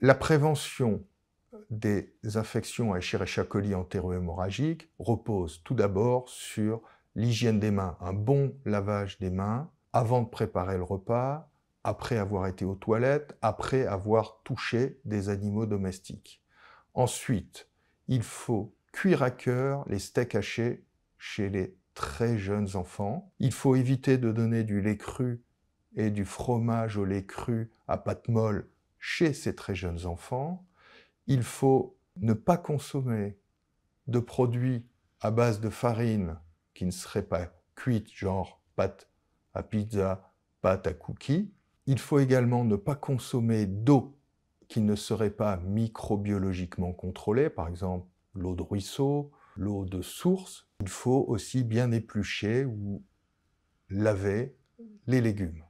La prévention des infections à Escherichia coli entéro-hémorragique repose tout d'abord sur l'hygiène des mains, un bon lavage des mains avant de préparer le repas, après avoir été aux toilettes, après avoir touché des animaux domestiques. Ensuite, il faut cuire à cœur les steaks hachés chez les très jeunes enfants. Il faut éviter de donner du lait cru et du fromage au lait cru à pâte molle chez ces très jeunes enfants, il faut ne pas consommer de produits à base de farine qui ne seraient pas cuites, genre pâte à pizza, pâte à cookies. Il faut également ne pas consommer d'eau qui ne serait pas microbiologiquement contrôlée, par exemple l'eau de ruisseau, l'eau de source. Il faut aussi bien éplucher ou laver les légumes.